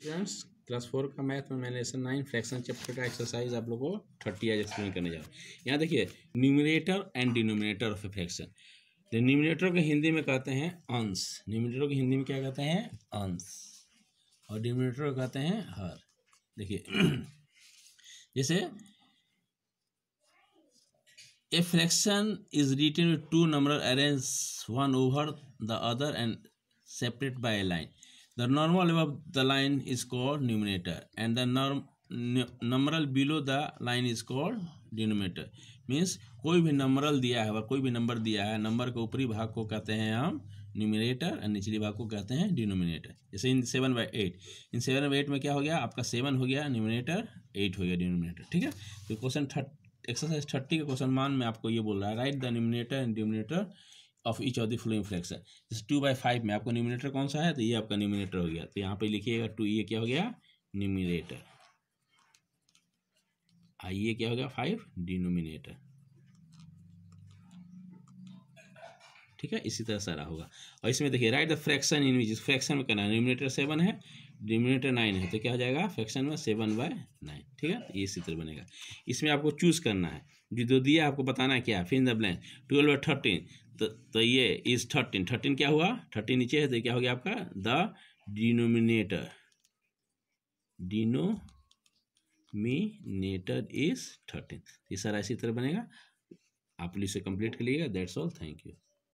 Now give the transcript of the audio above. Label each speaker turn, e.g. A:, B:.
A: Students class four का math में मैंने लेसन नाइन फ्रैक्शन चैप्टर का एक्सरसाइज आप लोगों को थर्टी आज एक्सप्लेन करने जा रहा हूँ यहाँ देखिए numerator and denominator of a fraction numerator को हिंदी में कहते हैं अंश न्यूमिनेटर को हिंदी में क्या कहते हैं अंश और डिनोमिनेटर को कहते हैं हर देखिए जैसे a fraction is written two number arrange one over the other and separate by a line The normal above the line is called numerator and the norm numeral below the line is called denominator. Means कोई भी numeral दिया है कोई भी number दिया है number के ऊपरी भाग को कहते हैं हम न्यूमिनेटर और निचली भाग को कहते हैं डिनोमिनेटर जैसे in seven by eight in seven by eight में क्या हो गया आपका सेवन हो गया न्यूमिनेटर एट हो गया डिनोमिनेटर ठीक है तो क्वेश्चन थर्ट एक्सरसाइज थर्टी के क्वेश्चन मान में आपको ये बोल रहा है write the numerator and denominator of each of the following fraction जैसे टू बाई फाइव में आपका न्यूमिनेटर कौन सा है तो ये आपका न्यूमिनेटर हो गया तो यहाँ पे लिखिएगा टू ये क्या हो गया न्यूमिनेटर ये क्या हो गया फाइव डिनोमिनेटर ठीक है इसी तरह सारा होगा और इसमें देखिए write the fraction in which फ्रैक्शन में करना न्यूमिनेटर सेवन है डिनोमिनेटर नाइन है तो क्या हो जाएगा फ्रैक्शन में सेवन बाय नाइन ठीक है तो ये चित्र बनेगा इसमें आपको चूज करना है जो दो दिया आपको बताना है क्या फिन द ब्लैंक ट्वेल्व और थर्टीन तो तो ये इज थर्टीन थर्टीन क्या हुआ थर्टीन नीचे है तो क्या हो गया आपका the denominator denominator is thirteen ये सारा ऐसी तरह बनेगा आप इसे कंप्लीट कर लीजिएगा दैट्स ऑल थैंक यू